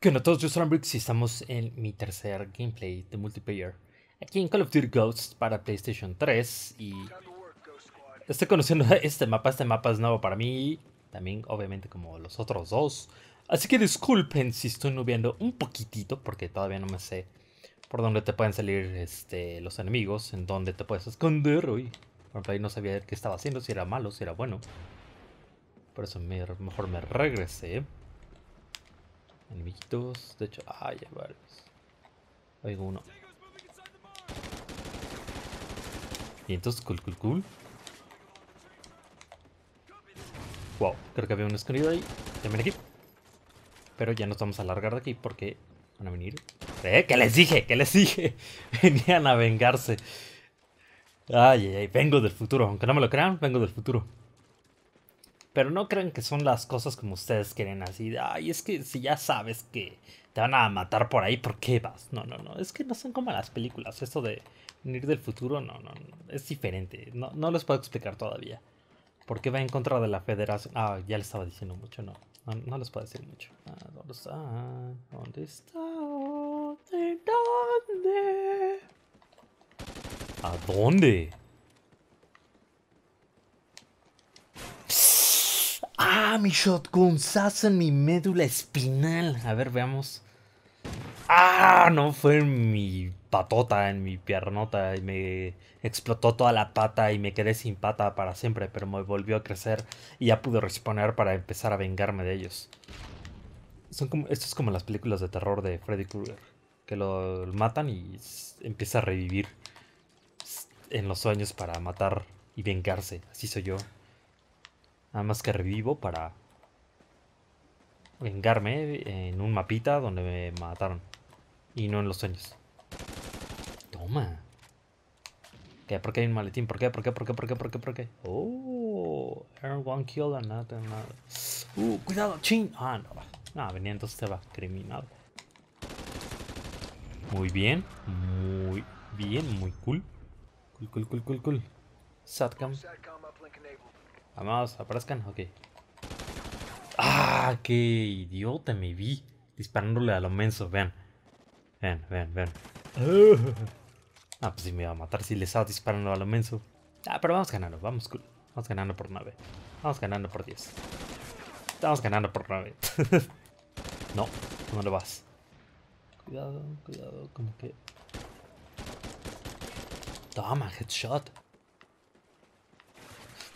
Que a todos, yo soy y estamos en mi tercer gameplay de multiplayer aquí en Call of Duty Ghosts para PlayStation 3 y estoy conociendo este mapa, este mapa es nuevo para mí, también obviamente como los otros dos, así que disculpen si estoy nubiendo un poquitito porque todavía no me sé por dónde te pueden salir este, los enemigos, en dónde te puedes esconder, uy, por ahí no sabía qué estaba haciendo, si era malo, si era bueno, por eso mejor me regresé enemiguitos, De hecho, ay, ah, hay varios. Oigo uno. Y entonces, cool, cool, cool. Wow, creo que había un escondido ahí. También aquí. Pero ya nos vamos a alargar de aquí porque van a venir. ¿Eh? ¿Qué les dije? ¿Qué les dije? Venían a vengarse. Ay, ay, ay, vengo del futuro. Aunque no me lo crean, vengo del futuro. Pero no crean que son las cosas como ustedes quieren, así de, ay, es que si ya sabes que te van a matar por ahí, ¿por qué vas? No, no, no, es que no son como las películas, esto de venir del futuro, no, no, es diferente, no, no les puedo explicar todavía. ¿Por qué va en contra de la federación? Ah, ya les estaba diciendo mucho, no, no, les puedo decir mucho. Ah, ¿Dónde está? ¿Dónde está? ¿De dónde? ¿A dónde? ¡Ah! Mi shotguns en mi médula espinal. A ver, veamos. ¡Ah! No, fue en mi patota, en mi piernota. Y me explotó toda la pata y me quedé sin pata para siempre. Pero me volvió a crecer y ya pude responder para empezar a vengarme de ellos. Son como, esto es como las películas de terror de Freddy Krueger. Que lo matan y empieza a revivir en los sueños para matar y vengarse. Así soy yo. Nada más que revivo para vengarme en un mapita donde me mataron. Y no en los sueños. Toma. ¿Qué? ¿Por qué hay un maletín? ¿Por qué? ¿Por qué? ¿Por qué? ¿Por qué? ¿Por qué? ¿Por qué? Oh, earn one kill and not another. Uh, cuidado, chin. Ah, no. va. No, venía entonces te este va. Criminal. Muy bien. Muy bien. Muy cool. Cool, cool, cool, cool, cool. Satcam. Amados, aparezcan, ok. ¡Ah! ¡Qué idiota me vi! Disparándole a lo menso, vean. Vean, vean, vean. Ah, pues sí me iba a matar si le estaba disparando a lo menso. Ah, pero vamos ganando, vamos cool. Vamos ganando por 9. Vamos ganando por 10. Estamos ganando por 9. no, no lo vas. Cuidado, cuidado, como que... Toma, headshot.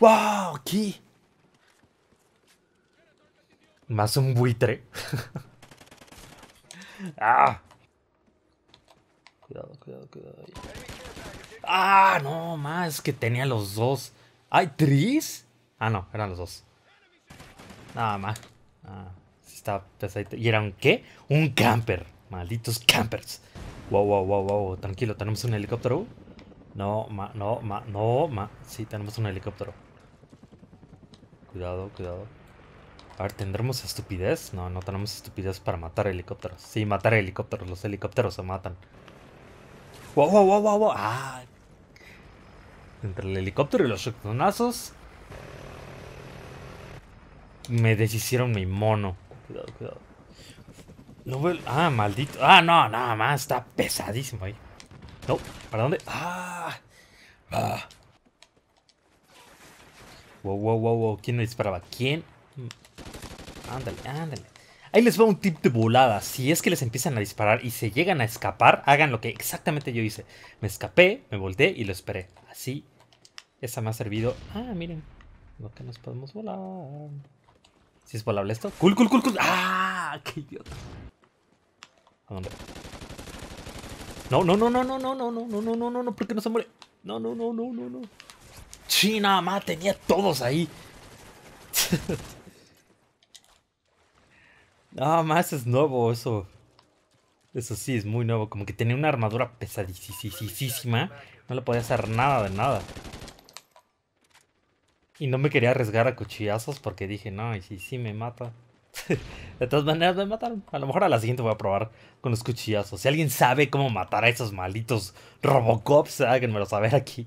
¡Wow! Aquí. Más un buitre. ¡Ah! Cuidado, cuidado, cuidado. ¡Ah! No, más que tenía los dos. ¿Hay tris? Ah, no, eran los dos. Nada más. Ah, estaba pesadito. ¿Y era un qué? Un camper. Malditos campers. Wow, wow, wow, wow. Tranquilo, ¿tenemos un helicóptero? No, ma, no, no, ma. Sí, tenemos un helicóptero. Cuidado, cuidado. A ver, ¿tendremos estupidez? No, no tenemos estupidez para matar helicópteros. Sí, matar helicópteros. Los helicópteros se matan. ¡Wow, wow, wow, wow! Ah. Entre el helicóptero y los shotgunazos... Me deshicieron mi mono. Cuidado, cuidado. No veo... Ah, maldito. Ah, no, nada más. Está pesadísimo ahí. No, ¿para dónde? Ah. Ah. Wow, wow, wow, wow. ¿Quién me disparaba? ¿Quién? Ándale, ándale. Ahí les va un tip de volada. Si es que les empiezan a disparar y se llegan a escapar, hagan lo que exactamente yo hice. Me escapé, me volteé y lo esperé. Así, esa me ha servido. Ah, miren. Lo que nos podemos volar. Si ¿Sí es volable esto. Cool, cool, cool, cool. ¡Ah! ¡Qué idiota! ¿A dónde? No, no, no, no, no, no, no, no, no, no, no, no, no, no, no, no se muere. No, no, no, no, no, no nada más tenía todos ahí. Nada más es nuevo eso. Eso sí, es muy nuevo. Como que tenía una armadura pesadísima. No le podía hacer nada de nada. Y no me quería arriesgar a cuchillazos porque dije, no, y si sí me mata. de todas maneras me mataron. A lo mejor a la siguiente voy a probar con los cuchillazos. Si alguien sabe cómo matar a esos malditos Robocops, háganmelo saber aquí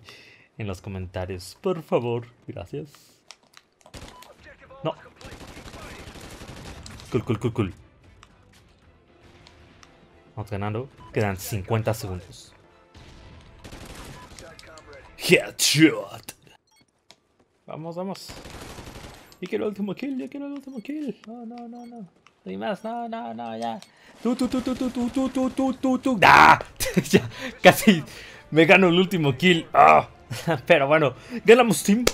en los comentarios. Por favor, gracias. No. Cool, cool, cool, cool. Vamos ganando. Quedan 50 segundos. Headshot. Vamos, vamos. Yo quiero el último kill, yo quiero el último kill. No, no, no, no. No más, no, no, no, ya. Tú, tú, tú, tú, tú, tú, tú, tú, tú, tú. ¡Ah! ya, casi me gano el último kill. ¡Ah! Pero bueno, ganamos Team.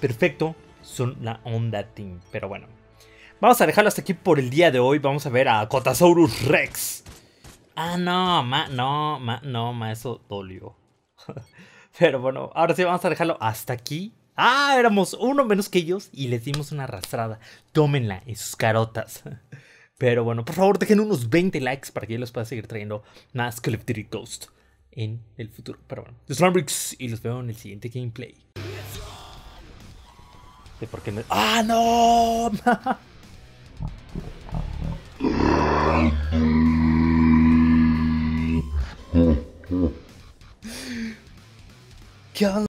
Perfecto. Son la onda Team. Pero bueno. Vamos a dejarlo hasta aquí por el día de hoy. Vamos a ver a Cotasaurus Rex. Ah, no, ma, no, ma, no, ma, eso dolió. Pero bueno, ahora sí vamos a dejarlo hasta aquí. Ah, éramos uno menos que ellos y les dimos una arrastrada. Tómenla en sus carotas. Pero bueno, por favor dejen unos 20 likes para que yo les pueda seguir trayendo más collector Ghost en el futuro. Pero bueno, The Stormbricks y los veo en el siguiente gameplay. ¿De por qué no? ¡Ah, no! ¿Qué onda?